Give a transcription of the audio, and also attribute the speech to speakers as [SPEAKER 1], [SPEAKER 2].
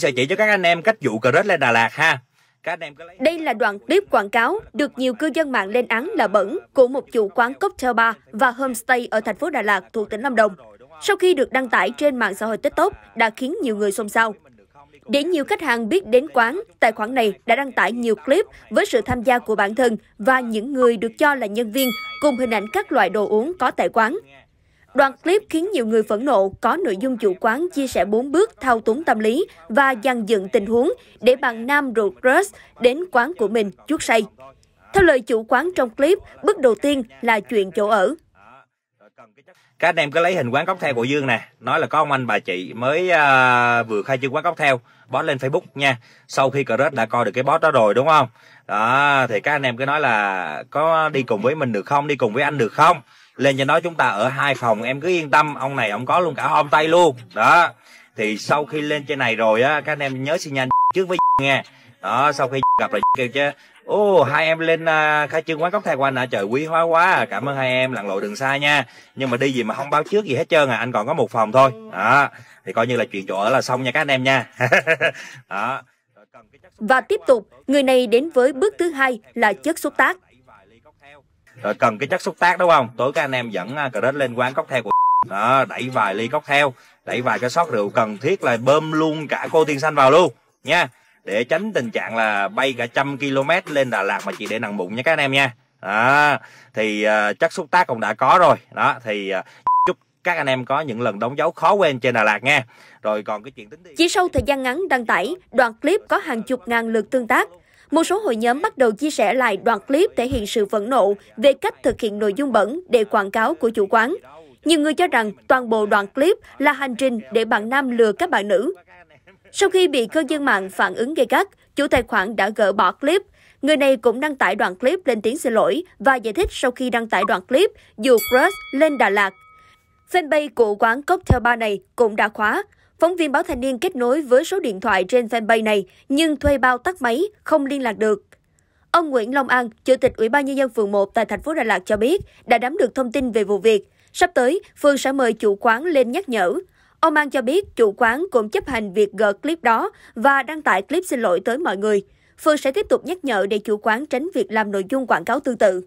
[SPEAKER 1] sẽ chỉ cho các anh em cách vụ cờ rết lên Đà Lạt ha. Các
[SPEAKER 2] anh em cứ lấy... Đây là đoạn clip quảng cáo được nhiều cư dân mạng lên án là bẩn của một chủ quán cocktail bar và homestay ở thành phố Đà Lạt thuộc tỉnh Lâm Đồng. Sau khi được đăng tải trên mạng xã hội TikTok đã khiến nhiều người xôn xao. Để nhiều khách hàng biết đến quán, tài khoản này đã đăng tải nhiều clip với sự tham gia của bản thân và những người được cho là nhân viên cùng hình ảnh các loại đồ uống có tại quán. Đoạn clip khiến nhiều người phẫn nộ có nội dung chủ quán chia sẻ 4 bước thao túng tâm lý và dàn dựng tình huống để bạn nam ruột crush đến quán của mình chuốt say. Theo lời chủ quán trong clip, bước đầu tiên là chuyện chỗ ở.
[SPEAKER 1] Các anh em cứ lấy hình quán theo của Dương nè, nói là có ông anh bà chị mới uh, vừa khai trương quán theo, post lên Facebook nha. Sau khi crush đã coi được cái post đó rồi đúng không? Đó, thì các anh em cứ nói là có đi cùng với mình được không, đi cùng với anh được không? lên cho nói chúng ta ở hai phòng em cứ yên tâm ông này ông có luôn cả hôm tay luôn đó thì sau khi lên trên này rồi á các anh em nhớ xin nhanh trước với nghe đó sau khi gặp lại kêu chứ ô hai em lên à, khai trương quán cốc thai quanh à trời quý hóa quá cảm ơn hai em lặn lộ đường xa nha nhưng mà đi gì mà không báo trước gì hết trơn à anh còn có một phòng thôi đó thì coi như là chuyện chỗ ở là xong nha các anh em nha đó và tiếp
[SPEAKER 2] tục người này đến với bước thứ hai là chất xúc tác
[SPEAKER 1] rồi ờ, cần cái chất xúc tác đúng không tối các anh em dẫn à, credit lên quán theo của đó đẩy vài ly theo đẩy vài cái sót rượu cần thiết là bơm luôn cả cô tiên xanh vào luôn nha để tránh tình trạng là bay cả trăm km lên đà lạt mà chỉ để nặng bụng nha các anh em nha đó thì uh, chất xúc tác cũng đã có rồi đó thì uh, chúc các anh em có những lần đóng dấu khó quên trên đà lạt nha rồi còn cái chuyện tính đi...
[SPEAKER 2] chỉ sau thời gian ngắn đăng tải đoạn clip có hàng chục ngàn lượt tương tác một số hội nhóm bắt đầu chia sẻ lại đoạn clip thể hiện sự phẫn nộ về cách thực hiện nội dung bẩn để quảng cáo của chủ quán. Nhiều người cho rằng toàn bộ đoạn clip là hành trình để bạn nam lừa các bạn nữ. Sau khi bị cư dân mạng phản ứng gay gắt, chủ tài khoản đã gỡ bỏ clip. Người này cũng đăng tải đoạn clip lên tiếng xin lỗi và giải thích sau khi đăng tải đoạn clip dù crush lên Đà Lạt. Fanpage của quán cocktail bar này cũng đã khóa. Phóng viên báo Thanh niên kết nối với số điện thoại trên fanpage này nhưng thuê bao tắt máy, không liên lạc được. Ông Nguyễn Long An, Chủ tịch Ủy ban nhân dân phường 1 tại thành phố Đà Lạt cho biết đã nắm được thông tin về vụ việc. Sắp tới, phường sẽ mời chủ quán lên nhắc nhở. Ông An cho biết chủ quán cũng chấp hành việc gỡ clip đó và đăng tải clip xin lỗi tới mọi người. Phường sẽ tiếp tục nhắc nhở để chủ quán tránh việc làm nội dung quảng cáo tương tự.